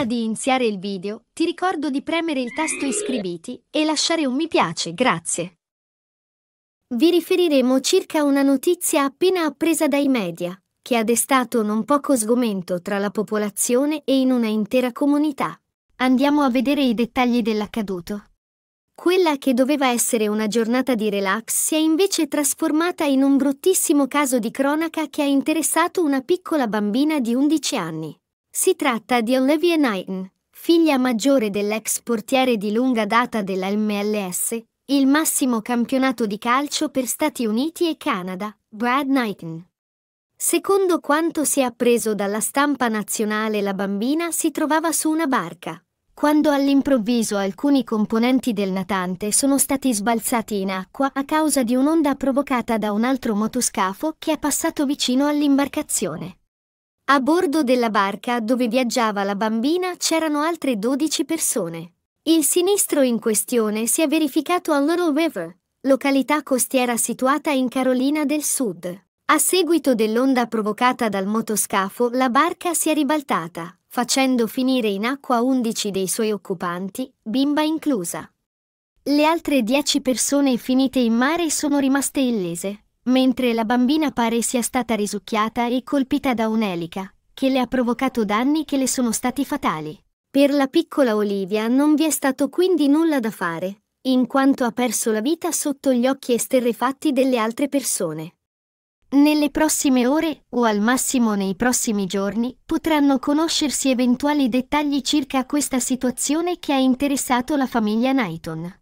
Prima di iniziare il video, ti ricordo di premere il tasto iscriviti e lasciare un mi piace, grazie. Vi riferiremo circa una notizia appena appresa dai media, che ha destato non poco sgomento tra la popolazione e in una intera comunità. Andiamo a vedere i dettagli dell'accaduto. Quella che doveva essere una giornata di relax si è invece trasformata in un bruttissimo caso di cronaca che ha interessato una piccola bambina di 11 anni. Si tratta di Olivia Knighton, figlia maggiore dell'ex portiere di lunga data della MLS, il massimo campionato di calcio per Stati Uniti e Canada, Brad Knighton. Secondo quanto si è appreso dalla stampa nazionale la bambina si trovava su una barca, quando all'improvviso alcuni componenti del natante sono stati sbalzati in acqua a causa di un'onda provocata da un altro motoscafo che è passato vicino all'imbarcazione. A bordo della barca dove viaggiava la bambina c'erano altre 12 persone. Il sinistro in questione si è verificato a Little River, località costiera situata in Carolina del Sud. A seguito dell'onda provocata dal motoscafo, la barca si è ribaltata, facendo finire in acqua 11 dei suoi occupanti, bimba inclusa. Le altre 10 persone finite in mare sono rimaste illese mentre la bambina pare sia stata risucchiata e colpita da un'elica, che le ha provocato danni che le sono stati fatali. Per la piccola Olivia non vi è stato quindi nulla da fare, in quanto ha perso la vita sotto gli occhi esterrefatti delle altre persone. Nelle prossime ore, o al massimo nei prossimi giorni, potranno conoscersi eventuali dettagli circa questa situazione che ha interessato la famiglia Knighton.